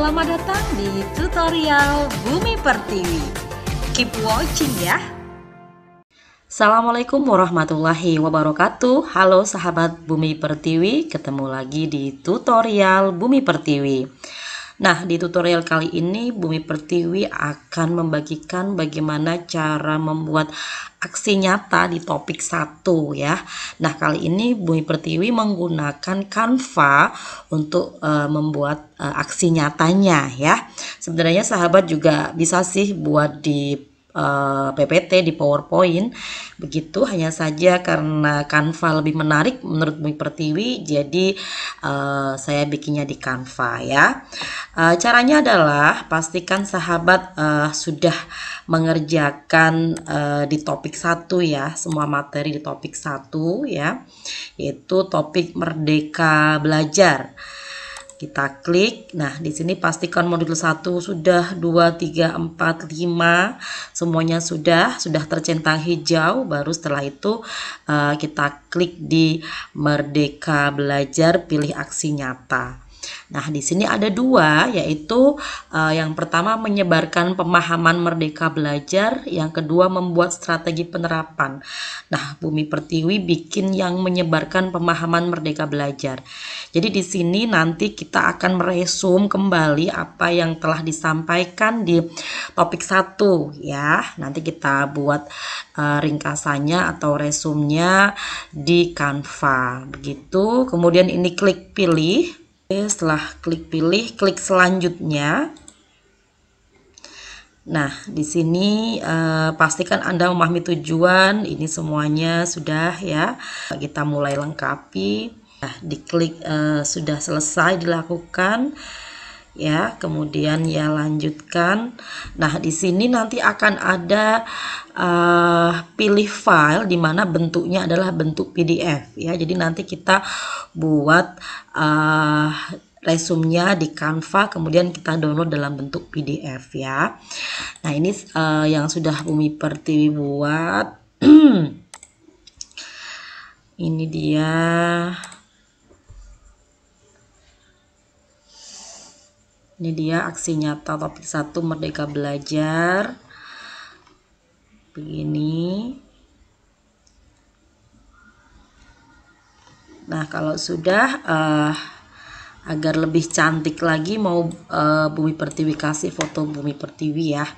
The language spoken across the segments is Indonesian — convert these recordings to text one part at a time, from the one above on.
Selamat datang di tutorial Bumi Pertiwi. Keep watching ya. Assalamualaikum warahmatullahi wabarakatuh. Halo sahabat Bumi Pertiwi, ketemu lagi di tutorial Bumi Pertiwi. Nah, di tutorial kali ini Bumi Pertiwi akan membagikan bagaimana cara membuat aksi nyata di topik 1 ya. Nah, kali ini Bumi Pertiwi menggunakan Canva untuk uh, membuat uh, aksi nyatanya ya. Sebenarnya sahabat juga bisa sih buat di Eh, PPT di PowerPoint begitu hanya saja karena Canva lebih menarik menurut Bu Pertiwi jadi uh, saya bikinnya di Canva ya uh, caranya adalah pastikan sahabat uh, sudah mengerjakan uh, di topik satu ya semua materi di topik satu ya yaitu topik merdeka belajar kita klik. Nah, di sini pastikan modul 1 sudah 2 3 4 5 semuanya sudah sudah tercentang hijau. Baru setelah itu eh, kita klik di Merdeka Belajar pilih aksi nyata. Nah, di sini ada dua, yaitu uh, yang pertama menyebarkan pemahaman merdeka belajar, yang kedua membuat strategi penerapan. Nah, Bumi Pertiwi bikin yang menyebarkan pemahaman merdeka belajar. Jadi di sini nanti kita akan meresum kembali apa yang telah disampaikan di topik satu ya. Nanti kita buat uh, ringkasannya atau resumnya di Canva. Begitu. Kemudian ini klik pilih setelah klik pilih, klik selanjutnya. Nah, di sini eh, pastikan Anda memahami tujuan. Ini semuanya sudah ya. Kita mulai lengkapi. Nah, diklik eh, sudah selesai dilakukan ya. Kemudian ya lanjutkan. Nah, di sini nanti akan ada uh, pilih file di mana bentuknya adalah bentuk PDF ya. Jadi nanti kita buat uh, eh, resumnya di Canva kemudian kita download dalam bentuk PDF ya. Nah, ini uh, yang sudah Bumi Pertiwi buat. ini dia ini dia aksi nyata topik satu merdeka belajar begini nah kalau sudah uh, agar lebih cantik lagi mau uh, bumi pertiwi kasih foto bumi pertiwi ya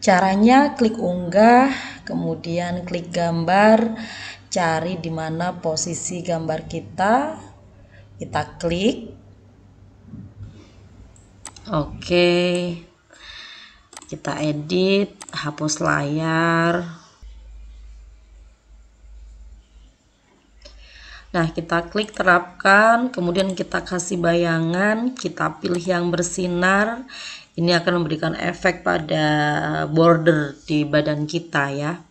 caranya klik unggah kemudian klik gambar cari di mana posisi gambar kita kita klik oke kita edit hapus layar nah kita klik terapkan kemudian kita kasih bayangan kita pilih yang bersinar ini akan memberikan efek pada border di badan kita ya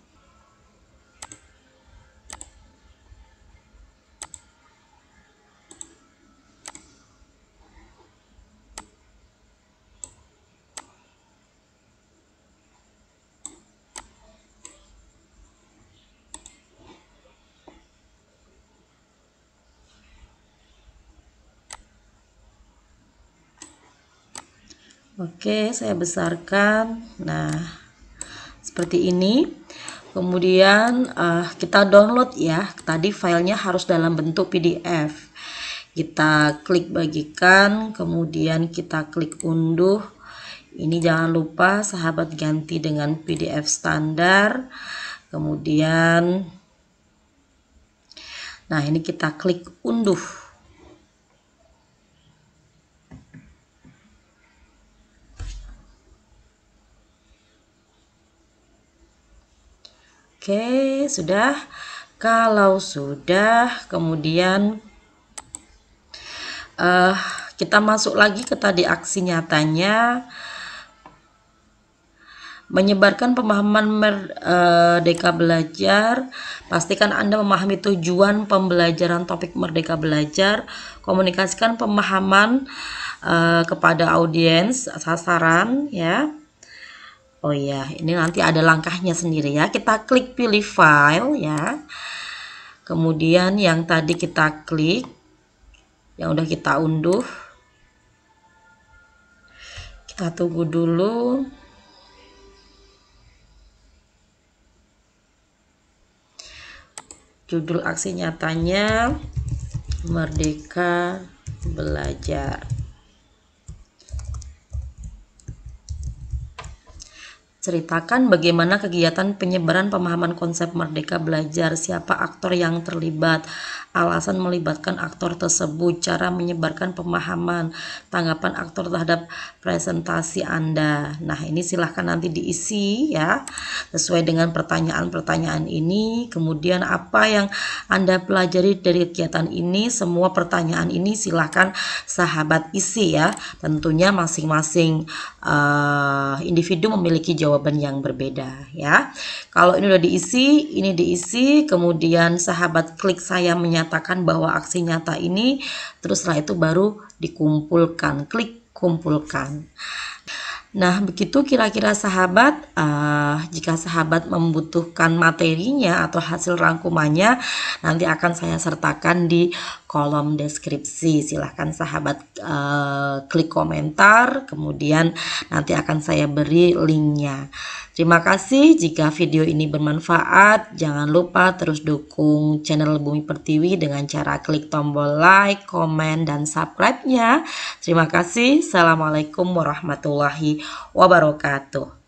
Oke, saya besarkan. Nah, seperti ini. Kemudian uh, kita download ya. Tadi filenya harus dalam bentuk PDF. Kita klik bagikan, kemudian kita klik unduh. Ini jangan lupa sahabat ganti dengan PDF standar. Kemudian Nah, ini kita klik unduh. Oke, sudah. Kalau sudah, kemudian uh, kita masuk lagi ke tadi aksi nyatanya menyebarkan pemahaman merdeka eh, belajar. Pastikan Anda memahami tujuan pembelajaran topik merdeka belajar. Komunikasikan pemahaman uh, kepada audiens sasaran ya. Oh ya, ini nanti ada langkahnya sendiri ya. Kita klik pilih file ya. Kemudian yang tadi kita klik, yang udah kita unduh. Kita tunggu dulu. Judul aksi nyatanya Merdeka Belajar. Ceritakan bagaimana kegiatan penyebaran pemahaman konsep merdeka belajar, siapa aktor yang terlibat, alasan melibatkan aktor tersebut, cara menyebarkan pemahaman, tanggapan aktor terhadap presentasi Anda. Nah, ini silahkan nanti diisi ya, sesuai dengan pertanyaan-pertanyaan ini. Kemudian apa yang Anda pelajari dari kegiatan ini, semua pertanyaan ini silahkan sahabat isi ya. Tentunya masing-masing uh, individu memiliki jawaban jawaban yang berbeda ya. Kalau ini udah diisi, ini diisi, kemudian sahabat klik saya menyatakan bahwa aksi nyata ini terus setelah itu baru dikumpulkan, klik kumpulkan. Nah, begitu kira-kira sahabat, uh, jika sahabat membutuhkan materinya atau hasil rangkumannya, nanti akan saya sertakan di kolom deskripsi. Silahkan sahabat uh, klik komentar, kemudian nanti akan saya beri linknya. Terima kasih jika video ini bermanfaat. Jangan lupa terus dukung channel Bumi Pertiwi dengan cara klik tombol like, komen, dan subscribe-nya. Terima kasih. Assalamualaikum warahmatullahi wabarakatuh.